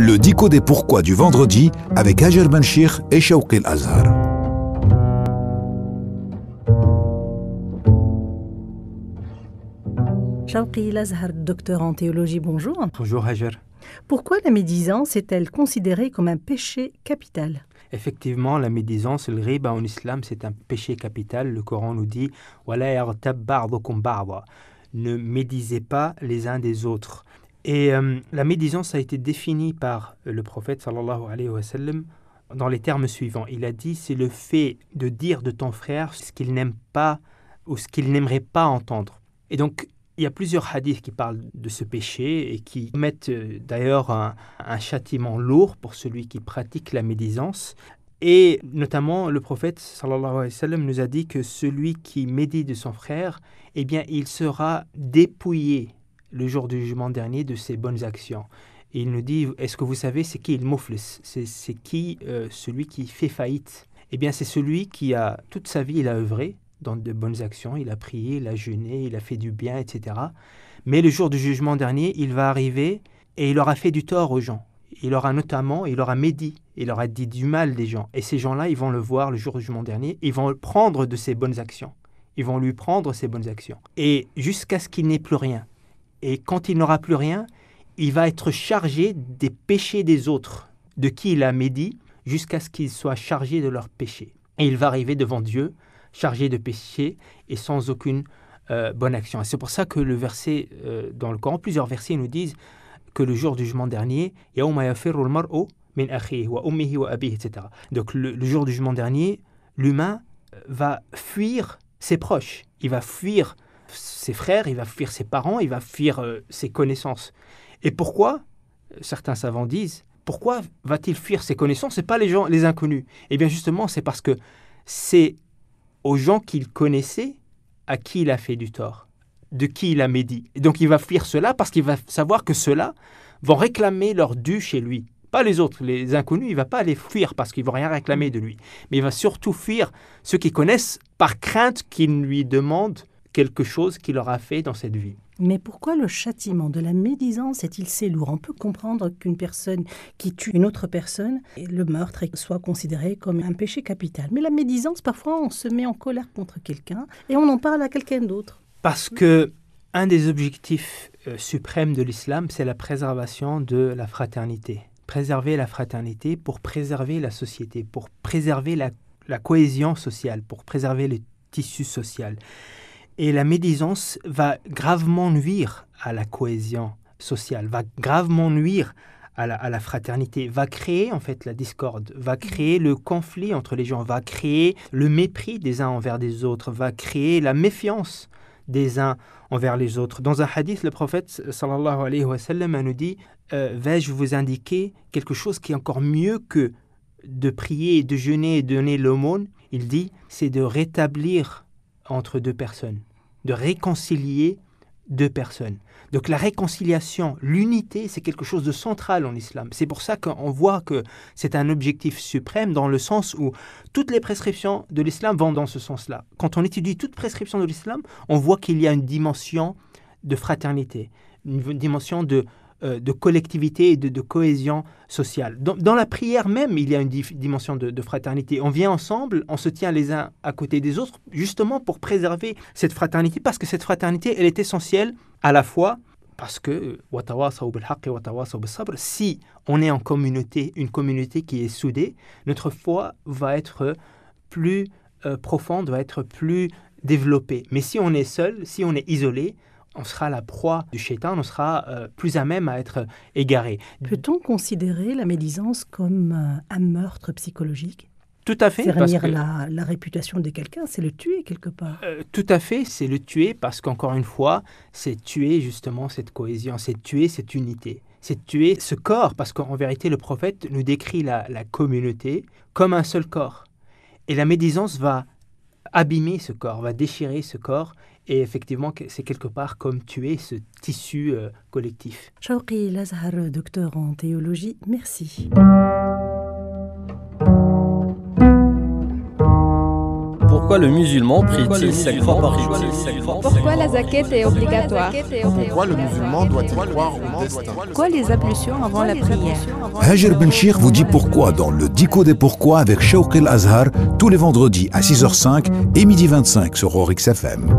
Le dico des pourquoi du vendredi avec Hajar Banshir et Shawqi Al-Azhar. Shawqi azhar docteur en théologie, bonjour. Bonjour Hajar. Pourquoi la médisance est-elle considérée comme un péché capital Effectivement, la médisance, le riba en islam, c'est un péché capital. Le Coran nous dit « Ne médisez pas les uns des autres ». Et euh, la médisance a été définie par le prophète sallallahu alayhi wa sallam dans les termes suivants. Il a dit c'est le fait de dire de ton frère ce qu'il n'aime pas ou ce qu'il n'aimerait pas entendre. Et donc, il y a plusieurs hadiths qui parlent de ce péché et qui mettent euh, d'ailleurs un, châtiment lourd pour celui qui pratique la médisance. Et notamment, le prophète sallallahu alayhi wa sallam, nous a dit que celui qui médit de son frère, eh bien, il sera dépouillé le jour du jugement dernier de ses bonnes actions. Et il nous dit, est-ce que vous savez c'est qui il moufle C'est qui euh, celui qui fait faillite Eh bien c'est celui qui a toute sa vie, il a œuvré dans de bonnes actions, il a prié, il a jeûné, il a fait du bien, etc. Mais le jour du jugement dernier, il va arriver et il aura fait du tort aux gens. Il aura notamment, il aura médit, il aura dit du mal des gens. Et ces gens-là, ils vont le voir le jour du jugement dernier, ils vont prendre de ses bonnes actions. Ils vont lui prendre ses bonnes actions. Et jusqu'à ce qu'il n'ait plus rien. Et quand il n'aura plus rien, il va être chargé des péchés des autres, de qui il a médit, jusqu'à ce qu'il soit chargé de leurs péchés. Et il va arriver devant Dieu, chargé de péchés et sans aucune euh, bonne action. Et c'est pour ça que le verset euh, dans le Coran, plusieurs versets nous disent que le jour du jugement dernier, donc le, le jour du jugement dernier, l'humain euh, va fuir ses proches, il va fuir ses frères, il va fuir ses parents, il va fuir euh, ses connaissances. Et pourquoi euh, Certains savants disent pourquoi va-t-il fuir ses connaissances et pas les gens, les inconnus et eh bien justement, c'est parce que c'est aux gens qu'il connaissait à qui il a fait du tort, de qui il a médit. Et donc il va fuir cela parce qu'il va savoir que ceux-là vont réclamer leur dû chez lui. Pas les autres, les inconnus, il va pas les fuir parce qu'ils vont rien réclamer de lui. Mais il va surtout fuir ceux qui connaissent par crainte qu'ils lui demandent quelque chose qu'il aura fait dans cette vie. Mais pourquoi le châtiment de la médisance est-il si lourd On peut comprendre qu'une personne qui tue une autre personne, le meurtre soit considéré comme un péché capital. Mais la médisance, parfois, on se met en colère contre quelqu'un et on en parle à quelqu'un d'autre. Parce que un des objectifs euh, suprêmes de l'islam, c'est la préservation de la fraternité. Préserver la fraternité pour préserver la société, pour préserver la cohésion sociale, pour préserver le tissu social. Et la médisance va gravement nuire à la cohésion sociale, va gravement nuire à la, fraternité, va créer en fait la discorde, va créer le conflit entre les gens, va créer le mépris des uns envers des autres, va créer la méfiance des uns envers les autres. Dans un hadith, le prophète sallallahu alayhi wa sallam nous dit euh, Vais-je vous indiquer quelque chose qui est encore mieux que de prier, de jeûner et de donner l'aumône Il dit C'est de rétablir entre deux personnes de réconcilier deux personnes. Donc la réconciliation, l'unité, c'est quelque chose de central en islam. C'est pour ça qu'on voit que c'est un objectif suprême dans le sens où toutes les prescriptions de l'islam vont dans ce sens-là. Quand on étudie toute prescriptions de l'islam, on voit qu'il y a une dimension de fraternité, une dimension de euh, de collectivité et de, cohésion sociale. Dans, la prière même, il y a une dimension de, fraternité. On vient ensemble, on se tient les uns à côté des autres, justement pour préserver cette fraternité, parce que cette fraternité, elle est essentielle à la fois parce que euh, si on est en communauté, une communauté qui est soudée, notre foi va être plus euh, profonde, va être plus développée. Mais si on est seul, si on est isolé, on sera la proie du chétan, on sera euh, plus à même à être égaré. Peut-on considérer la médisance comme euh, un meurtre psychologique tout à fait. C'est que... la, réputation de quelqu'un, c'est le tuer quelque part. Euh, tout à fait, c'est le tuer parce qu'encore une fois, c'est tuer justement cette cohésion, c'est tuer cette unité, c'est tuer ce corps parce qu'en vérité, le prophète nous décrit la, la communauté comme un seul corps. Et la médisance va abîmer ce corps, va déchirer ce corps et effectivement, c'est quelque part comme tuer ce tissu euh, collectif. Shawqi Azhar, docteur en théologie, merci. Pourquoi le musulman prie-t-il sa fois par Pourquoi la zakette est obligatoire Pourquoi le musulman doit-il croire au destin les ablutions avant la prière Hajar Ben vous dit pourquoi dans le Dico des Pourquoi avec Shawq Azhar tous les vendredis à 6h05 et midi 25 sur Orix FM.